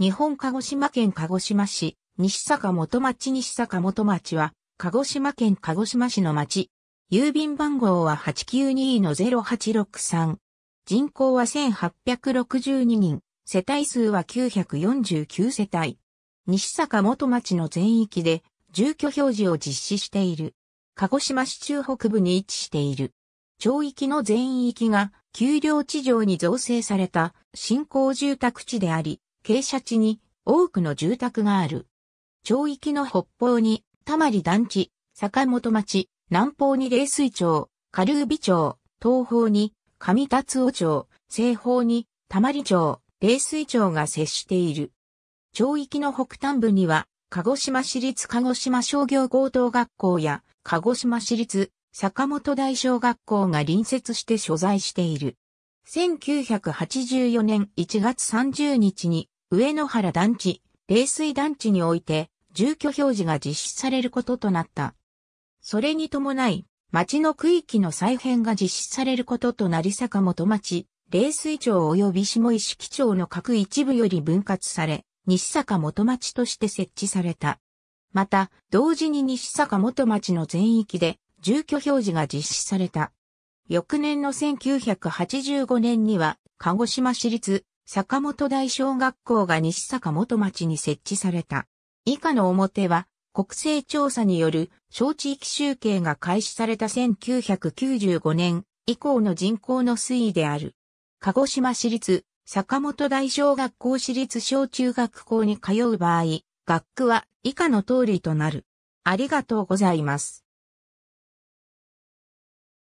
日本鹿児島県鹿児島市、西坂元町西坂元町は、鹿児島県鹿児島市の町。郵便番号は892-0863。人口は1862人、世帯数は949世帯。西坂元町の全域で住居表示を実施している。鹿児島市中北部に位置している。町域の全域が丘陵地上に造成された新興住宅地であり、傾斜地に多くの住宅がある。町域の北方に、たまり団地、坂本町、南方に冷水町、カルービ町、東方に、上達尾町、西方に、たまり町、冷水町が接している。町域の北端部には、鹿児島市立鹿児島商業高等学校や、鹿児島市立坂本大小学校が隣接して所在している。1984年1月30日に上野原団地、冷水団地において、住居表示が実施されることとなった。それに伴い、町の区域の再編が実施されることとなり坂本町、冷水町及び下石木町の各一部より分割され、西坂本町として設置された。また、同時に西坂本町の全域で住居表示が実施された。翌年の1985年には、鹿児島市立坂本大小学校が西坂本町に設置された。以下の表は、国勢調査による小地域集計が開始された1995年以降の人口の推移である。鹿児島市立坂本大小学校市立小中学校に通う場合、学区は以下の通りとなる。ありがとうございます。